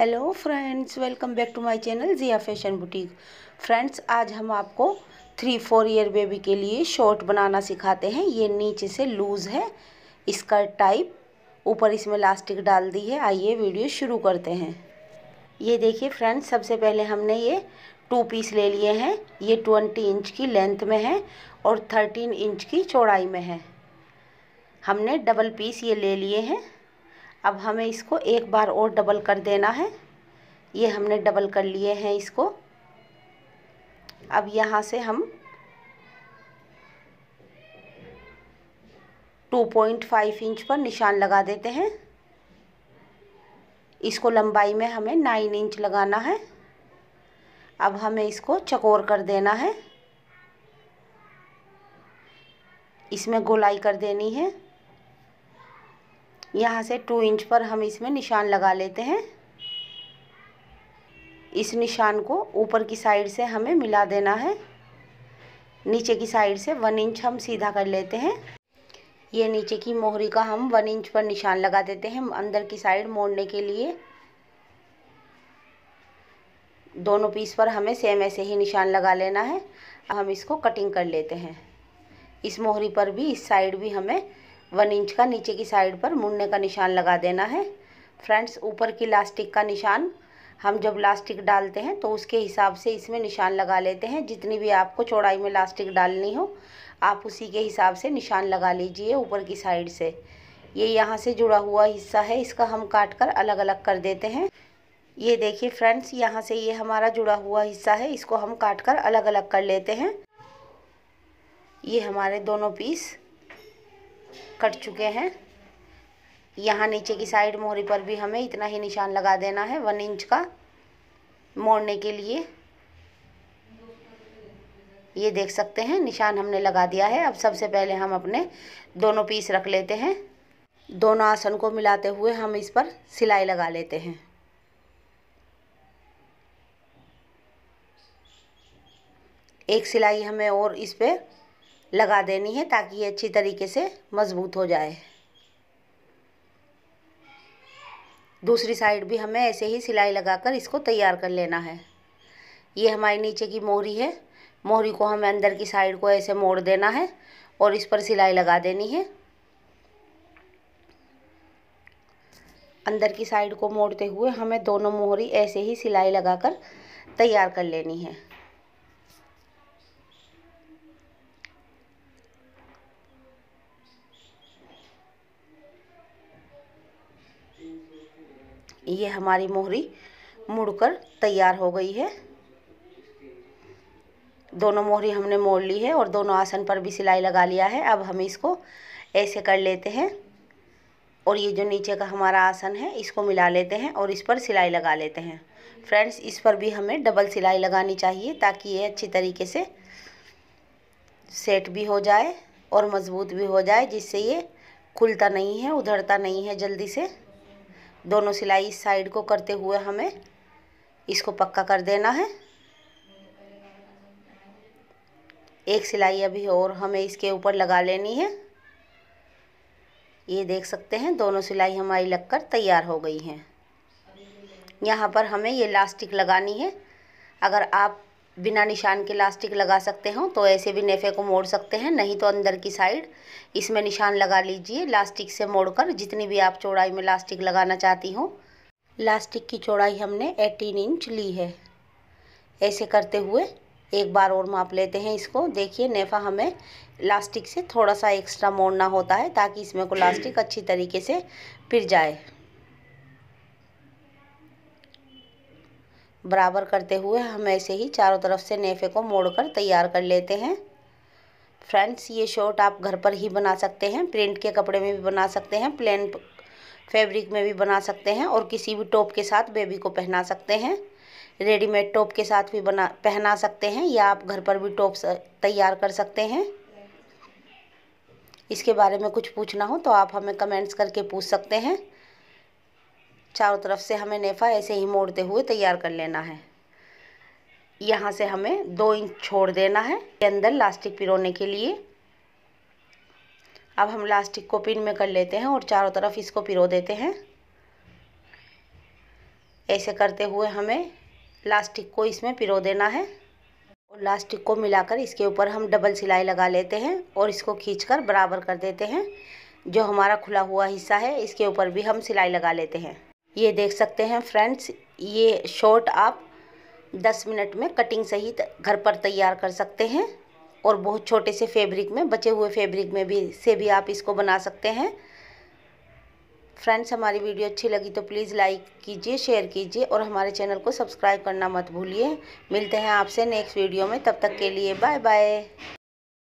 hello friends welcome back to my channel Jiya fashion boutique friends आज हम आपको three four year baby के लिए शॉर्ट बनाना सिखाते हैं ये नीचे से लूज़ है इसका टाइप ऊपर इसमें लास्टिक डाल दी है आइए वीडियो शुरू करते हैं ये देखिए फ्रेंड्स सबसे पहले हमने ये टू पीस ले लिए हैं ये ट्वेंटी इंच की लेंथ में है और थर्टीन इंच की चौड़ाई में है हमने डबल पीस ये ले लिए हैं अब हमें इसको एक बार और डबल कर देना है ये हमने डबल कर लिए हैं इसको अब यहाँ से हम 2.5 इंच पर निशान लगा देते हैं इसको लंबाई में हमें 9 इंच लगाना है अब हमें इसको चकोर कर देना है इसमें गोलाई कर देनी है यहाँ से टू इंच पर हम इसमें निशान लगा लेते हैं इस निशान को ऊपर की साइड से हमें मिला देना है नीचे की साइड से वन इंच हम सीधा कर लेते हैं ये नीचे की मोहरी का हम वन इंच पर निशान लगा देते हैं अंदर की साइड मोड़ने के लिए दोनों पीस पर हमें सेम ऐसे ही निशान लगा लेना है हम इसको कटिंग कर लेते हैं इस मोहरी पर भी इस साइड भी हमें वन इंच का नीचे की साइड पर मुड़ने का निशान लगा देना है फ्रेंड्स ऊपर की लास्टिक का निशान हम जब लास्टिक डालते हैं तो उसके हिसाब से इसमें निशान लगा लेते हैं जितनी भी आपको चौड़ाई में लास्टिक डालनी हो आप उसी के हिसाब से निशान लगा लीजिए ऊपर की साइड से ये यहाँ से जुड़ा हुआ हिस्सा है इसका हम काट कर अलग अलग कर देते हैं ये देखिए फ्रेंड्स यहाँ से ये हमारा जुड़ा हुआ हिस्सा है इसको हम काट कर अलग अलग कर लेते हैं ये हमारे दोनों पीस कट चुके हैं यहाँ नीचे की साइड मोहरी पर भी हमें इतना ही निशान लगा देना है वन इंच का मोड़ने के लिए ये देख सकते हैं निशान हमने लगा दिया है अब सबसे पहले हम अपने दोनों पीस रख लेते हैं दोनों आसन को मिलाते हुए हम इस पर सिलाई लगा लेते हैं एक सिलाई हमें और इस पर लगा देनी है ताकि ये अच्छी तरीके से मज़बूत हो जाए दूसरी साइड भी हमें ऐसे ही सिलाई लगाकर इसको तैयार कर लेना है ये हमारी नीचे की मोहरी है मोहरी को हमें अंदर की साइड को ऐसे मोड़ देना है और इस पर सिलाई लगा देनी है अंदर की साइड को मोड़ते हुए हमें दोनों मोहरी ऐसे ही सिलाई लगाकर तैयार कर लेनी है ये हमारी मोहरी मुड़कर तैयार हो गई है दोनों मोहरी हमने मोड़ ली है और दोनों आसन पर भी सिलाई लगा लिया है अब हम इसको ऐसे कर लेते हैं और ये जो नीचे का हमारा आसन है इसको मिला लेते हैं और इस पर सिलाई लगा लेते हैं फ्रेंड्स इस पर भी हमें डबल सिलाई लगानी चाहिए ताकि ये अच्छी तरीके से सेट भी हो जाए और मज़बूत भी हो जाए जिससे ये खुलता नहीं है उधड़ता नहीं है जल्दी से दोनों सिलाई इस साइड को करते हुए हमें इसको पक्का कर देना है एक सिलाई अभी और हमें इसके ऊपर लगा लेनी है ये देख सकते हैं दोनों सिलाई हमारी लगकर तैयार हो गई हैं यहाँ पर हमें ये लास्टिक लगानी है अगर आप बिना निशान के लास्टिक लगा सकते हो तो ऐसे भी नेफे को मोड़ सकते हैं नहीं तो अंदर की साइड इसमें निशान लगा लीजिए लास्टिक से मोड़कर जितनी भी आप चौड़ाई में लास्टिक लगाना चाहती हो लास्टिक की चौड़ाई हमने 18 इंच ली है ऐसे करते हुए एक बार और माप लेते हैं इसको देखिए नेफा हमें लास्टिक से थोड़ा सा एक्स्ट्रा मोड़ना होता है ताकि इसमें को लास्टिक अच्छी तरीके से फिर जाए बराबर करते हुए हम ऐसे ही चारों तरफ से नेफे को मोड़कर तैयार कर लेते हैं फ्रेंड्स ये शर्ट आप घर पर ही बना सकते हैं प्रिंट के कपड़े में भी बना सकते हैं प्लेन फैब्रिक में भी बना सकते हैं और किसी भी टॉप के साथ बेबी को पहना सकते हैं रेडीमेड टॉप के साथ भी बना पहना सकते हैं या आप घर पर भी टॉप तैयार कर सकते हैं इसके बारे में कुछ पूछना हो तो आप हमें कमेंट्स करके पूछ सकते हैं चारों तरफ से हमें नेफा ऐसे ही मोड़ते हुए तैयार कर लेना है यहाँ से हमें दो इंच छोड़ देना है अंदर लास्टिक पिरोने के लिए अब हम लास्टिक को पिन में कर लेते हैं और चारों तरफ इसको पिरो देते हैं ऐसे करते हुए हमें लास्टिक को इसमें पिरो देना है और लास्टिक को मिलाकर इसके ऊपर हम डबल सिलाई लगा लेते हैं और इसको खींचकर बराबर कर देते हैं जो हमारा खुला हुआ हिस्सा है इसके ऊपर भी हम सिलाई लगा लेते हैं ये देख सकते हैं फ्रेंड्स ये शॉर्ट आप 10 मिनट में कटिंग सहित घर पर तैयार कर सकते हैं और बहुत छोटे से फैब्रिक में बचे हुए फैब्रिक में भी से भी आप इसको बना सकते हैं फ्रेंड्स हमारी वीडियो अच्छी लगी तो प्लीज़ लाइक कीजिए शेयर कीजिए और हमारे चैनल को सब्सक्राइब करना मत भूलिए मिलते हैं आपसे नेक्स्ट वीडियो में तब तक के लिए बाय बाय